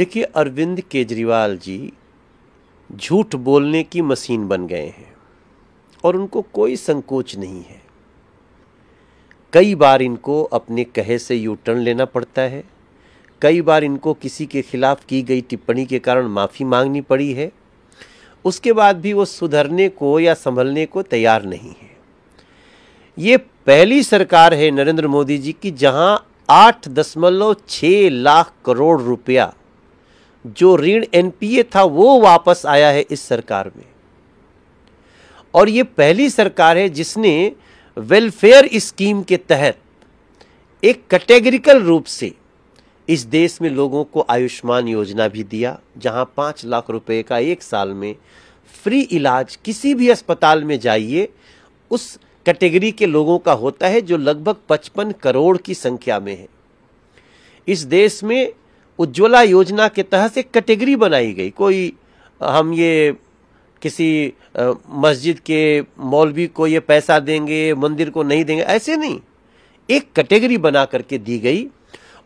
देखिए अरविंद केजरीवाल जी झूठ बोलने की मशीन बन गए हैं और उनको कोई संकोच नहीं है कई बार इनको अपने कहे से यू टर्न लेना पड़ता है कई बार इनको किसी के खिलाफ की गई टिप्पणी के कारण माफ़ी मांगनी पड़ी है उसके बाद भी वो सुधरने को या संभलने को तैयार नहीं है ये पहली सरकार है नरेंद्र मोदी जी की जहां आठ दशमलव छः लाख करोड़ रुपया जो ऋण एनपीए था वो वापस आया है इस सरकार में और ये पहली सरकार है जिसने वेलफेयर स्कीम के तहत एक कैटेगरिकल रूप से इस देश में लोगों को आयुष्मान योजना भी दिया जहां पांच लाख रुपए का एक साल में फ्री इलाज किसी भी अस्पताल में जाइए उस कैटेगरी के लोगों का होता है जो लगभग 55 करोड़ की संख्या में है इस देश में उज्ज्वला योजना के तहत एक कैटेगरी बनाई गई कोई हम ये किसी मस्जिद के मौलवी को ये पैसा देंगे मंदिर को नहीं देंगे ऐसे नहीं एक कैटेगरी बना करके दी गई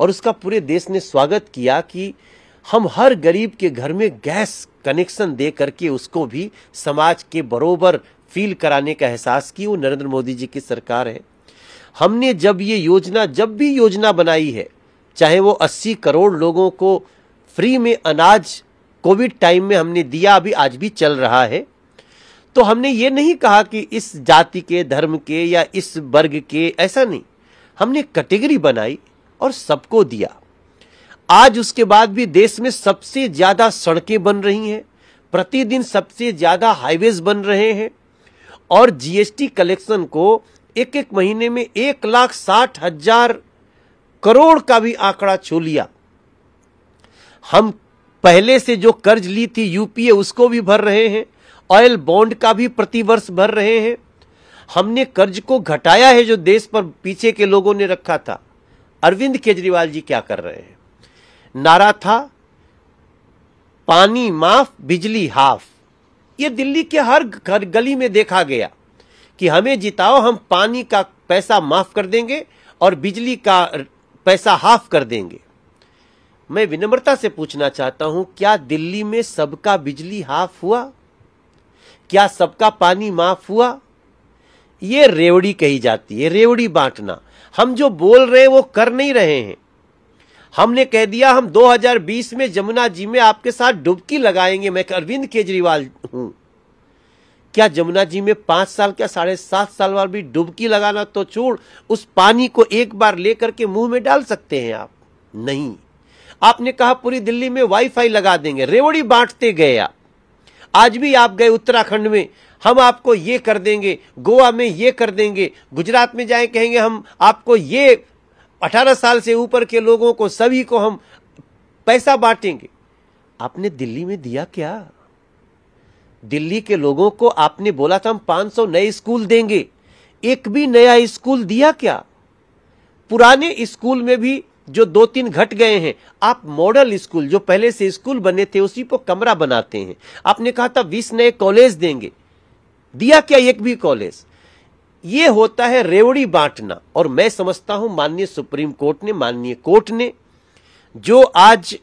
और उसका पूरे देश ने स्वागत किया कि हम हर गरीब के घर में गैस कनेक्शन दे करके उसको भी समाज के बरोबर फील कराने का एहसास की वो नरेंद्र मोदी जी की सरकार है हमने जब ये योजना जब भी योजना बनाई है चाहे वो 80 करोड़ लोगों को फ्री में अनाज कोविड टाइम में हमने दिया अभी आज भी चल रहा है तो हमने ये नहीं कहा कि इस जाति के धर्म के या इस वर्ग के ऐसा नहीं हमने कैटेगरी बनाई और सबको दिया आज उसके बाद भी देश में सबसे ज्यादा सड़कें बन रही हैं प्रतिदिन सबसे ज्यादा हाईवेज बन रहे हैं और जीएसटी कलेक्शन को एक एक महीने में एक लाख साठ हजार करोड़ का भी आंकड़ा छू लिया हम पहले से जो कर्ज ली थी यूपीए उसको भी भर रहे हैं ऑयल बॉन्ड का भी प्रतिवर्ष भर रहे हैं हमने कर्ज को घटाया है जो देश पर पीछे के लोगों ने रखा था अरविंद केजरीवाल जी क्या कर रहे हैं नारा था पानी माफ बिजली हाफ ये दिल्ली के हर घर गली में देखा गया कि हमें जिताओ हम पानी का पैसा माफ कर देंगे और बिजली का पैसा हाफ कर देंगे मैं विनम्रता से पूछना चाहता हूं क्या दिल्ली में सबका बिजली हाफ हुआ क्या सबका पानी माफ हुआ ये रेवड़ी कही जाती है रेवड़ी बांटना हम जो बोल रहे हैं वो कर नहीं रहे हैं हमने कह दिया हम 2020 में जमुना जी में आपके साथ डुबकी लगाएंगे मैं अरविंद केजरीवाल हूं क्या जमुना जी में पांच साल क्या साढ़े सात साल बाद भी डुबकी लगाना तो छोड़ उस पानी को एक बार लेकर के मुंह में डाल सकते हैं आप नहीं आपने कहा पूरी दिल्ली में वाईफाई लगा देंगे रेवड़ी बांटते गए आप आज भी आप गए उत्तराखंड में हम आपको ये कर देंगे गोवा में ये कर देंगे गुजरात में जाए कहेंगे हम आपको ये अठारह साल से ऊपर के लोगों को सभी को हम पैसा बांटेंगे आपने दिल्ली में दिया क्या दिल्ली के लोगों को आपने बोला था हम 500 नए स्कूल देंगे एक भी नया स्कूल दिया क्या पुराने स्कूल में भी जो दो तीन घट गए हैं आप मॉडल स्कूल जो पहले से स्कूल बने थे उसी को कमरा बनाते हैं आपने कहा था बीस नए कॉलेज देंगे दिया क्या एक भी कॉलेज ये होता है रेवड़ी बांटना और मैं समझता हूं माननीय सुप्रीम कोर्ट ने माननीय कोर्ट ने जो आज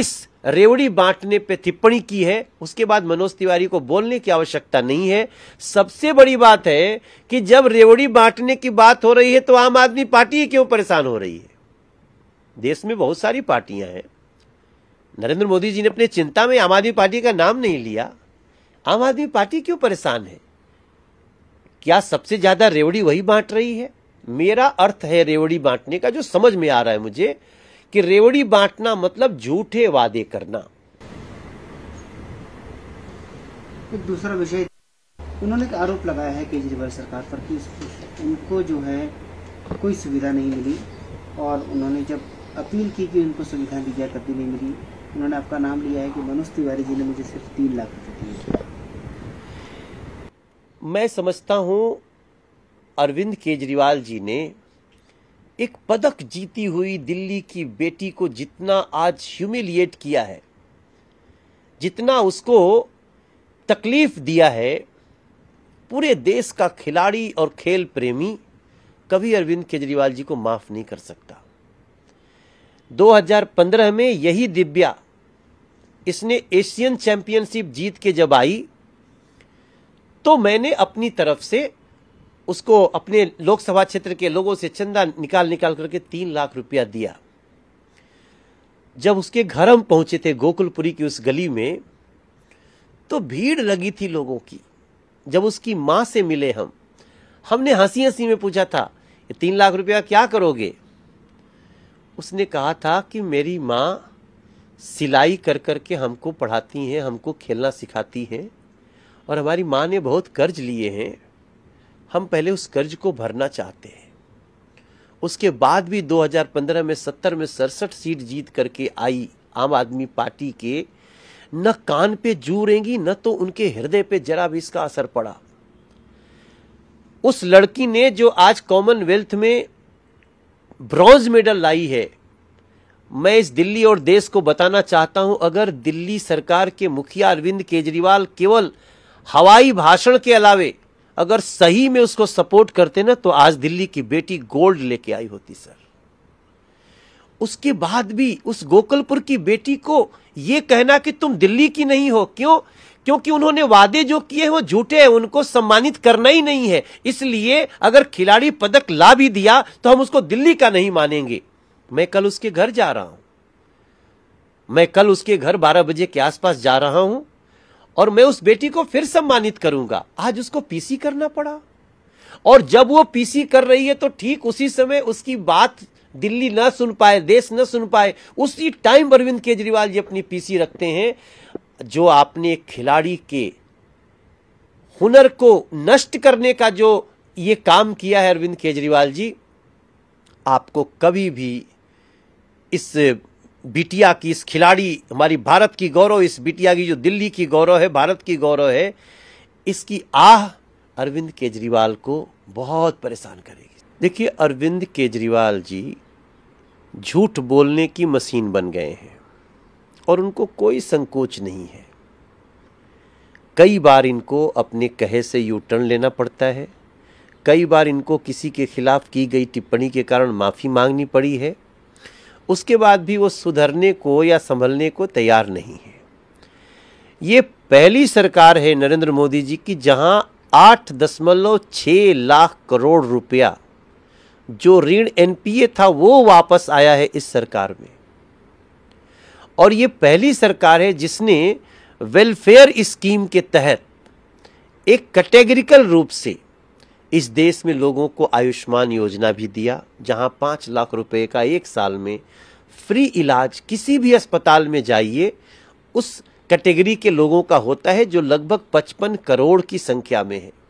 इस रेवड़ी बांटने पे टिप्पणी की है उसके बाद मनोज तिवारी को बोलने की आवश्यकता नहीं है सबसे बड़ी बात है कि जब रेवड़ी बांटने की बात हो रही है तो आम आदमी पार्टी क्यों परेशान हो रही है देश में बहुत सारी पार्टियां हैं नरेंद्र मोदी जी ने अपनी चिंता में आम आदमी पार्टी का नाम नहीं लिया आम आदमी पार्टी क्यों परेशान है क्या सबसे ज्यादा रेवड़ी वही बांट रही है मेरा अर्थ है रेवड़ी बांटने का जो समझ में आ रहा है मुझे कि रेवड़ी बांटना मतलब झूठे वादे करना एक दूसरा विषय उन्होंने एक आरोप लगाया है केजरीवाल सरकार पर कि उनको जो है कोई सुविधा नहीं मिली और उन्होंने जब अपील की कि उनको सुविधा दी जाए तब भी नहीं मिली उन्होंने आपका नाम लिया है कि मनोज तिवारी जी ने मुझे सिर्फ तीन लाख रुपये दिए मैं समझता हूँ अरविंद केजरीवाल जी ने एक पदक जीती हुई दिल्ली की बेटी को जितना आज ह्यूमिलिएट किया है जितना उसको तकलीफ दिया है पूरे देश का खिलाड़ी और खेल प्रेमी कभी अरविंद केजरीवाल जी को माफ नहीं कर सकता 2015 में यही दिव्या इसने एशियन चैंपियनशिप जीत के जब आई तो मैंने अपनी तरफ से उसको अपने लोकसभा क्षेत्र के लोगों से चंदा निकाल निकाल करके तीन लाख रुपया दिया जब उसके घर हम पहुंचे थे गोकुलपुरी की उस गली में तो भीड़ लगी थी लोगों की जब उसकी माँ से मिले हम हमने हंसी हंसी में पूछा था ये तीन लाख रुपया क्या करोगे उसने कहा था कि मेरी माँ सिलाई कर करके हमको पढ़ाती हैं हमको खेलना सिखाती हैं और हमारी माँ ने बहुत कर्ज लिए हैं हम पहले उस कर्ज को भरना चाहते हैं उसके बाद भी 2015 में 70 में सड़सठ सीट जीत करके आई आम आदमी पार्टी के न कान पे जूरेंगी न तो उनके हृदय पे जरा भी इसका असर पड़ा उस लड़की ने जो आज कॉमनवेल्थ में ब्रॉन्ज मेडल लाई है मैं इस दिल्ली और देश को बताना चाहता हूं अगर दिल्ली सरकार के मुखिया अरविंद केजरीवाल केवल हवाई भाषण के अलावे अगर सही में उसको सपोर्ट करते ना तो आज दिल्ली की बेटी गोल्ड लेके आई होती सर उसके बाद भी उस गोकुलपुर की बेटी को यह कहना कि तुम दिल्ली की नहीं हो क्यों क्योंकि उन्होंने वादे जो किए वो झूठे हैं उनको सम्मानित करना ही नहीं है इसलिए अगर खिलाड़ी पदक ला भी दिया तो हम उसको दिल्ली का नहीं मानेंगे मैं कल उसके घर जा रहा हूं मैं कल उसके घर 12 बजे के आसपास जा रहा हूं और मैं उस बेटी को फिर सम्मानित करूंगा आज उसको पीसी करना पड़ा और जब वो पीसी कर रही है तो ठीक उसी समय उसकी बात दिल्ली ना सुन पाए देश ना सुन पाए उसी टाइम अरविंद केजरीवाल जी अपनी पीसी रखते हैं जो आपने खिलाड़ी के हुनर को नष्ट करने का जो ये काम किया है अरविंद केजरीवाल जी आपको कभी भी इस बिटिया की इस खिलाड़ी हमारी भारत की गौरव इस बिटिया की जो दिल्ली की गौरव है भारत की गौरव है इसकी आह अरविंद केजरीवाल को बहुत परेशान करेगी देखिए अरविंद केजरीवाल जी झूठ बोलने की मशीन बन गए हैं और उनको कोई संकोच नहीं है कई बार इनको अपने कहे से यू टर्न लेना पड़ता है कई बार इनको किसी के खिलाफ की गई टिप्पणी के कारण माफ़ी मांगनी पड़ी है उसके बाद भी वो सुधरने को या संभलने को तैयार नहीं है ये पहली सरकार है नरेंद्र मोदी जी की जहां आठ दशमलव छः लाख करोड़ रुपया जो ऋण एनपीए था वो वापस आया है इस सरकार में और ये पहली सरकार है जिसने वेलफेयर स्कीम के तहत एक कैटेगरिकल रूप से इस देश में लोगों को आयुष्मान योजना भी दिया जहां पाँच लाख रुपए का एक साल में फ्री इलाज किसी भी अस्पताल में जाइए उस कैटेगरी के लोगों का होता है जो लगभग पचपन करोड़ की संख्या में है